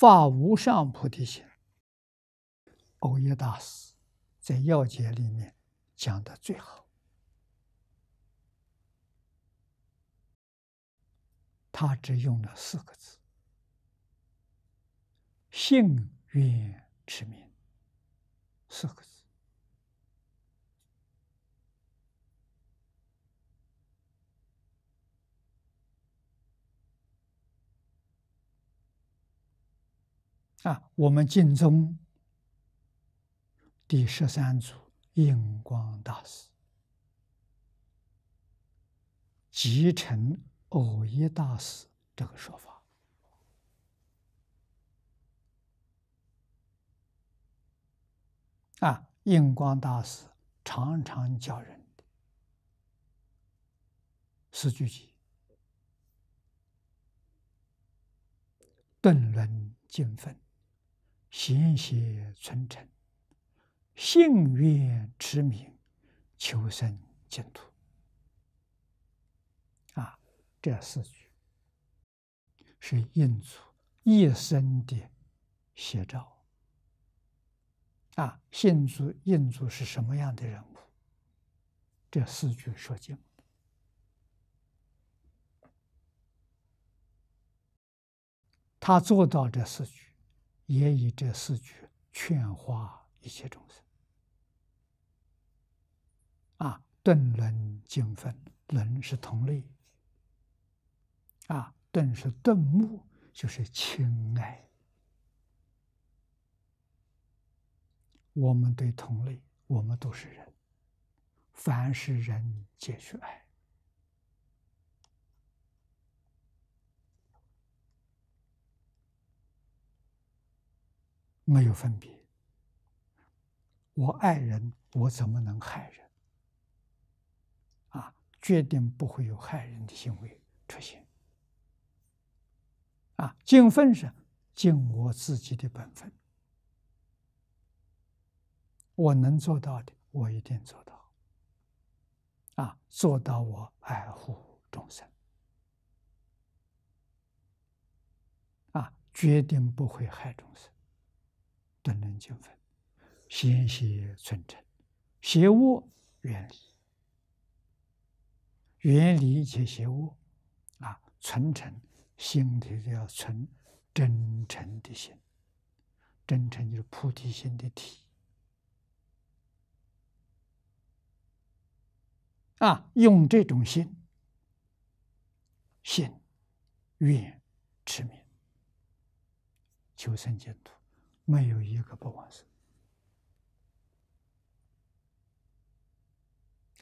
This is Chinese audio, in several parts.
发无上菩提心，欧耶大师在《要解》里面讲的最好，他只用了四个字：“幸运之名”，四个字。啊，我们敬宗第十三祖印光大师，集成偶一大师这个说法。啊，印光大师常常教人的，是句集。顿然惊分。闲邪存诚，幸愿驰名，求生净土。啊，这四句是印祖一生的写照。啊，印祖，印祖是什么样的人物？这四句说尽，他做到这四句。也以这四句劝化一切众生。啊，顿伦精分，伦是同类，啊，顿是顿目，就是亲爱。我们对同类，我们都是人，凡是人皆需爱。没有分别，我爱人，我怎么能害人？啊，决定不会有害人的行为出现。啊，尽分是尽我自己的本分，我能做到的，我一定做到。啊，做到我爱护众生，啊，决定不会害众生。本能尽分，心邪存成，邪恶远离，远离一切邪恶，啊！存诚，心体就要存真诚的心，真诚就是菩提心的体。啊，用这种心，心愿持名，求生净土。没有一个不完善。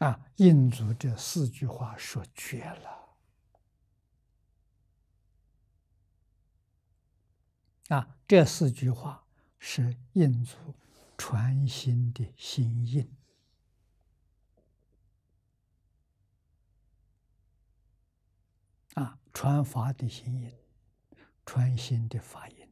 啊，印祖这四句话说绝了。啊，这四句话是印祖传心的心印。啊，传法的心印，传心的法印。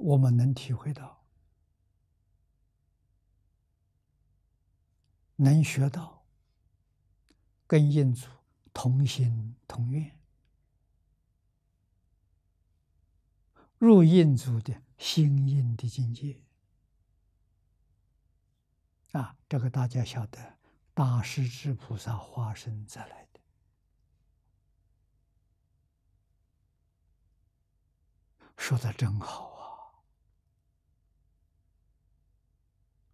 我们能体会到，能学到，跟印祖同心同愿，入印祖的心印的境界啊！这个大家晓得，大势至菩萨化身再来的，说的真好。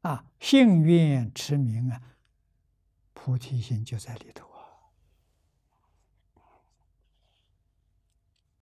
啊，幸运驰名啊，菩提心就在里头。啊。